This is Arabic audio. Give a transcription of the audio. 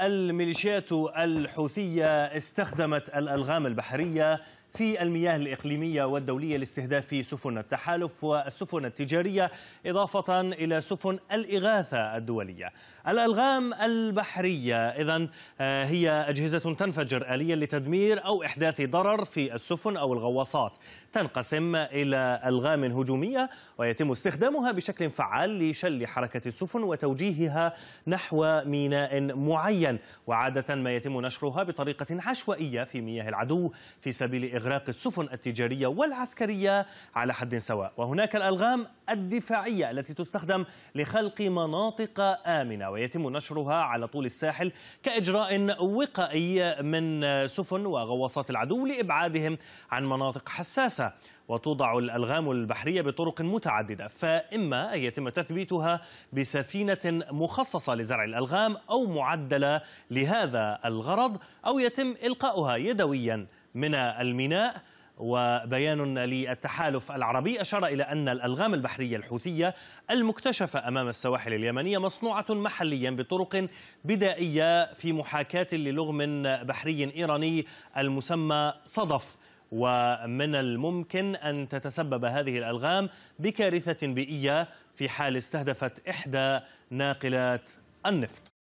الميليشيات الحوثية استخدمت الألغام البحرية في المياه الإقليمية والدولية لاستهداف سفن التحالف والسفن التجارية إضافة إلى سفن الإغاثة الدولية الألغام البحرية إذا آه، هي أجهزة تنفجر آليا لتدمير أو إحداث ضرر في السفن أو الغواصات تنقسم إلى ألغام هجومية ويتم استخدامها بشكل فعال لشل حركة السفن وتوجيهها نحو ميناء معين وعادة ما يتم نشرها بطريقة عشوائية في مياه العدو في سبيل إغراق السفن التجارية والعسكرية على حد سواء وهناك الألغام الدفاعية التي تستخدم لخلق مناطق آمنة ويتم نشرها على طول الساحل كإجراء وقائي من سفن وغواصات العدو لإبعادهم عن مناطق حساسة وتوضع الألغام البحرية بطرق متعددة فإما أن يتم تثبيتها بسفينة مخصصة لزرع الألغام أو معدلة لهذا الغرض أو يتم إلقاؤها يدوياً من الميناء وبيان للتحالف العربي أشار إلى أن الألغام البحرية الحوثية المكتشفة أمام السواحل اليمنية مصنوعة محليا بطرق بدائية في محاكاة للغم بحري إيراني المسمى صدف ومن الممكن أن تتسبب هذه الألغام بكارثة بيئية في حال استهدفت إحدى ناقلات النفط